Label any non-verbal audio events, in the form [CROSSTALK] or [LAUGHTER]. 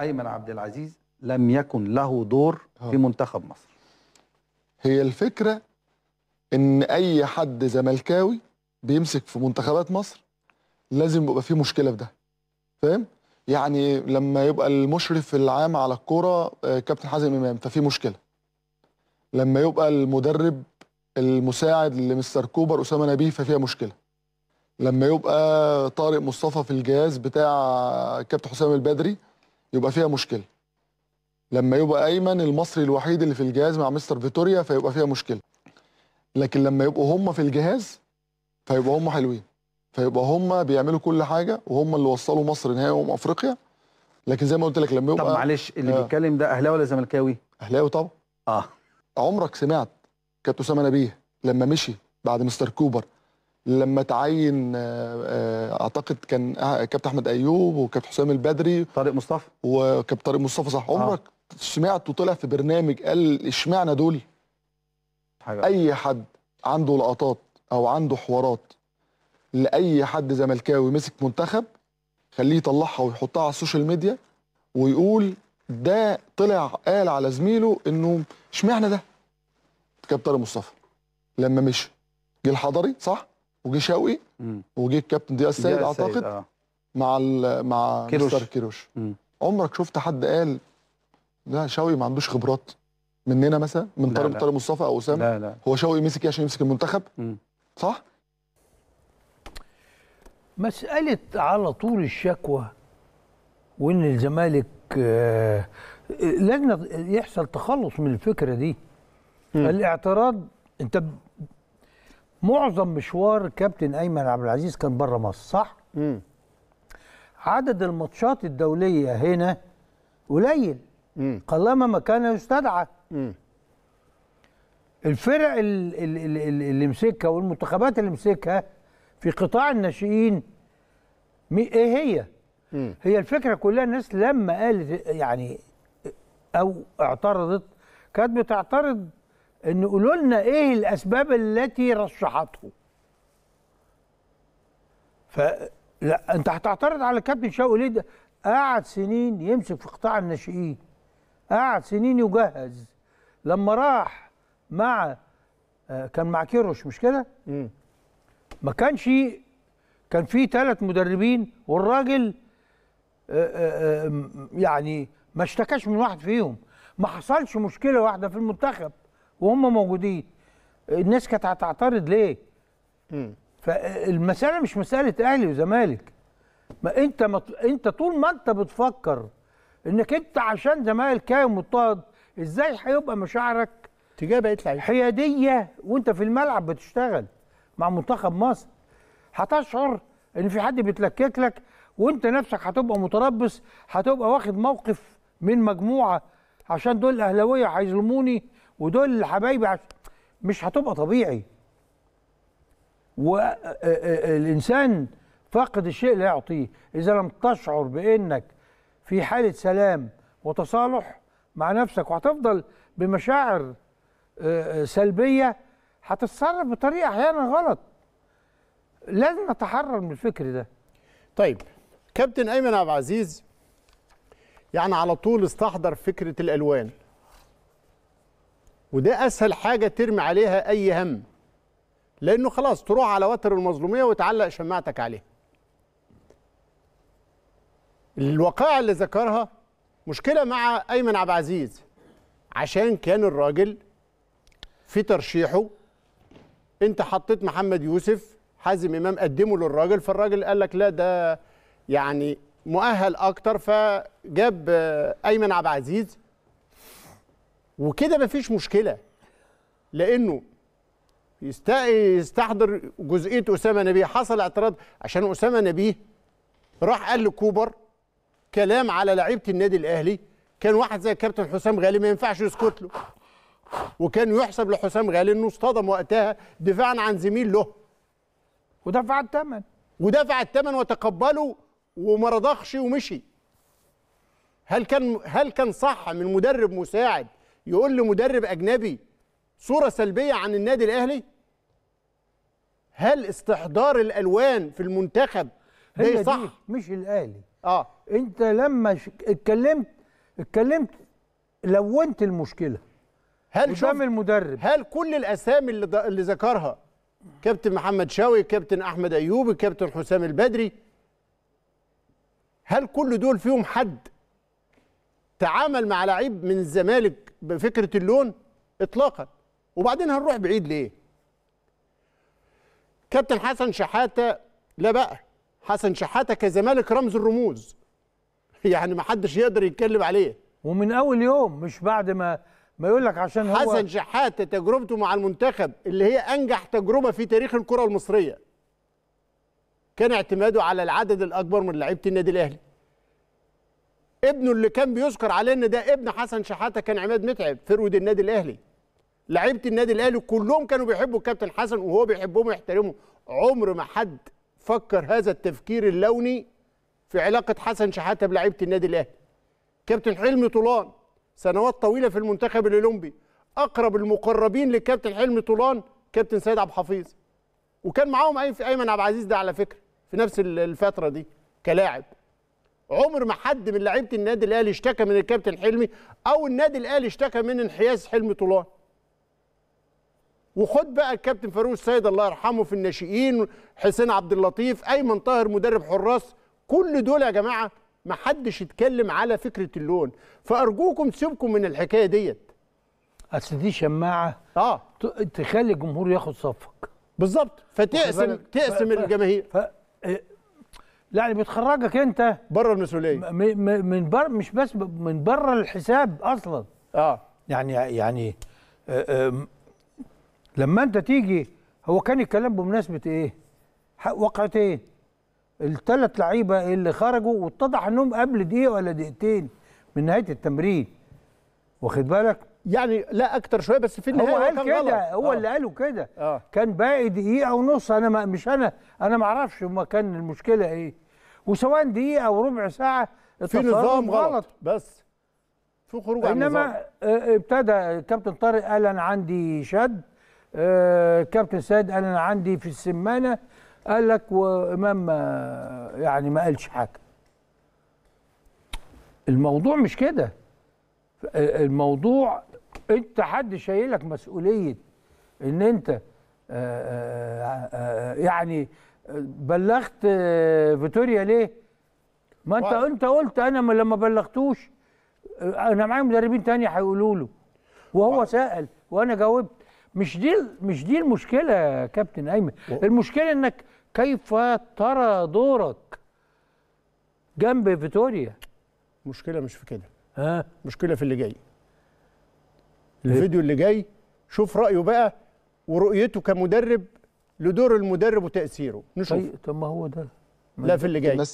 ايمن عبد العزيز لم يكن له دور في منتخب مصر هي الفكره ان اي حد زملكاوي بيمسك في منتخبات مصر لازم يبقى فيه مشكله في ده فاهم يعني لما يبقى المشرف العام على الكوره آه، كابتن حازم امام ففي مشكله لما يبقى المدرب المساعد لمستر كوبر اسامه نبيه ففيها مشكله لما يبقى طارق مصطفى في الجهاز بتاع كابتن حسام البدري يبقى فيها مشكله لما يبقى ايمن المصري الوحيد اللي في الجهاز مع مستر فيتوريا فيبقى فيها مشكله لكن لما يبقوا هم في الجهاز فيبقى هم حلوين فيبقى هم بيعملوا كل حاجه وهم اللي وصلوا مصر نهائي امم افريقيا لكن زي ما قلت لك لما يبقى طب معلش اللي آه بيتكلم ده اهلاوي ولا زملكاوي اهلاوي طبعا اه عمرك سمعت كابتن اسامه نبيه لما مشي بعد مستر كوبر لما تعين آه، آه، اعتقد كان أه، كابتن احمد ايوب وكابتن حسام البدري طارق مصطفى وكابتن طارق مصطفى صح عمرك آه. سمعت وطلع في برنامج قال اشمعنى دول حاجة. اي حد عنده لقطات او عنده حوارات لاي حد زملكاوي مسك منتخب خليه يطلعها ويحطها على السوشيال ميديا ويقول ده طلع قال على زميله انه اشمعنى ده كابتن مصطفى لما مشي جه الحضري صح وجه شوقي وجه الكابتن دياس السيد اعتقد آه. مع مع كيروش. مستر كيروش مم. عمرك شفت حد قال لا شوقي ما عندوش خبرات مننا مثلا من طارق طارق مصطفى او اسامه لا لا هو شوقي مسك ايه عشان يمسك المنتخب مم. صح مساله على طول الشكوى وان الزمالك آه، لجنه يحصل تخلص من الفكره دي مم. الاعتراض انت معظم مشوار كابتن ايمن عبد العزيز كان بره مصر صح مم. عدد الماتشات الدوليه هنا قليل قلما ما كان يستدعى مم. الفرق اللي مسكها والمنتخبات اللي مسكها في قطاع الناشئين ايه هي مم. هي الفكره كلها الناس لما قالت يعني او اعترضت كانت بتعترض ان قولوا لنا ايه الاسباب التي رشحته ف لا انت هتعترض على كابتن شوقي ليه ده قعد سنين يمسك في قطاع الناشئين قعد سنين يجهز لما راح مع آه، كان مع كيروش مش كده ما كانش كان في ثلاث مدربين والراجل آه، آه، يعني ما اشتكاش من واحد فيهم ما حصلش مشكله واحده في المنتخب وهم موجودين الناس كانت هتعترض ليه؟ م. فالمساله مش مساله اهلي وزمالك ما انت ما انت طول ما انت بتفكر انك انت عشان زملكاوي مضطهد ازاي هيبقى مشاعرك تجاه بقيه لعيبه حياديه وانت في الملعب بتشتغل مع منتخب مصر هتشعر ان في حد بيتلكك لك وانت نفسك هتبقى متربص هتبقى واخد موقف من مجموعه عشان دول اهلاويه هيظلموني ودول حبايبي مش هتبقى طبيعي والإنسان فاقد الشيء لا يعطيه إذا لم تشعر بأنك في حالة سلام وتصالح مع نفسك وهتفضل بمشاعر سلبية هتتصرف بطريقة أحيانا غلط لازم نتحرر من الفكر ده طيب كابتن أيمن عبد العزيز يعني على طول استحضر فكرة الألوان وده اسهل حاجه ترمي عليها اي هم لانه خلاص تروح على وتر المظلوميه وتعلق شماعتك عليها الوقائع اللي ذكرها مشكله مع ايمن عبد العزيز عشان كان الراجل في ترشيحه انت حطيت محمد يوسف حازم امام قدمه للراجل فالراجل قال لك لا ده يعني مؤهل اكتر فجاب ايمن عبد العزيز وكده مفيش مشكله لانه يستحضر جزئيه اسامه نبيه حصل اعتراض عشان اسامه نبيه راح قال لكوبر كلام على لعيبه النادي الاهلي كان واحد زي الكابتن حسام غالي ما ينفعش يسكت له وكان يحسب لحسام غالي انه اصطدم وقتها دفاعا عن زميل له ودفع الثمن ودفع الثمن وتقبله وما رضخش ومشي هل كان هل كان صح من مدرب مساعد يقول لمدرب اجنبي صوره سلبيه عن النادي الاهلي هل استحضار الالوان في المنتخب ده صح مش الاهلي اه انت لما ش... اتكلمت اتكلمت لونت المشكله هل قدام المدرب هل كل الاسامي اللي, د... اللي ذكرها كابتن محمد شاوي كابتن احمد ايوب كابتن حسام البدري هل كل دول فيهم حد تعامل مع لعيب من الزمالك بفكره اللون اطلاقا وبعدين هنروح بعيد ليه كابتن حسن شحاته لا بقى حسن شحاته كزمالك رمز الرموز [LAUGHS] يعني ما حدش يقدر يتكلم عليه ومن اول يوم مش بعد ما ما يقول لك عشان هو حسن شحاته تجربته مع المنتخب اللي هي انجح تجربه في تاريخ الكره المصريه كان اعتماده على العدد الاكبر من لعيبه النادي الاهلي ابنه اللي كان بيذكر عليه ان ده ابن حسن شحاته كان عماد متعب فرود النادي الاهلي لعيبه النادي الاهلي كلهم كانوا بيحبوا الكابتن حسن وهو بيحبهم ويحترمهم عمر ما حد فكر هذا التفكير اللوني في علاقه حسن شحاته بلعيبه النادي الاهلي كابتن حلمي طولان سنوات طويله في المنتخب الاولمبي اقرب المقربين لكابتن حلمي طولان كابتن سيد عبد الحفيظ وكان معاهم ايمن عبد العزيز ده على فكره في نفس الفتره دي كلاعب عمر ما حد من لعيبه النادي الاهلي اشتكى من الكابتن حلمي او النادي الاهلي اشتكى من انحياز حلمي طولان وخد بقى الكابتن فاروق السيد الله يرحمه في الناشئين حسين عبد اللطيف ايمن طاهر مدرب حراس كل دول يا جماعه ما حدش يتكلم على فكره اللون فارجوكم سيبكم من الحكايه ديت اصل دي شماعه اه تخلي الجمهور ياخد صفك بالظبط فتقسم تقسم الجماهير إيه، لا يعني بتخرجك انت بره المسؤوليه من بر مش بس من بره الحساب اصلا اه يعني يعني آه، لما انت تيجي هو كان الكلام بمناسبه ايه؟ وقعت ايه؟ الثلاث لعيبه اللي خرجوا واتضح انهم قبل دقيقه ولا دقيقتين من نهايه التمرين واخد بالك؟ يعني لا اكتر شويه بس في النهايه هو قال كده هو آه. اللي قاله كده آه. كان باقي دقيقه ونص انا ما مش انا انا ما اعرفش ما كان المشكله ايه وسواء دقيقه او ربع ساعه في نظام غلط, غلط بس في خروج عن النظام انما آه، آه، ابتدى كابتن طارق قال انا عندي شد آه كابتن سيد قال انا عندي في السمانه قال لك وامام آه، يعني ما قالش حاجه الموضوع مش كده الموضوع انت حد شايلك مسؤوليه ان انت آه، آه، آه، يعني بلغت فيتوريا ليه؟ ما انت و... انت قلت انا لما بلغتوش انا معايا مدربين تاني هيقولوا له وهو و... سال وانا جاوبت مش دي مش دي المشكله يا كابتن ايمن و... المشكله انك كيف ترى دورك جنب فيتوريا مشكله مش في كده ها مشكله في اللي جاي إيه؟ الفيديو اللي جاي شوف رايه بقى ورؤيته كمدرب لدور المدرب وتاثيره نشوف طيب طب ما هو ده لا في اللي جاي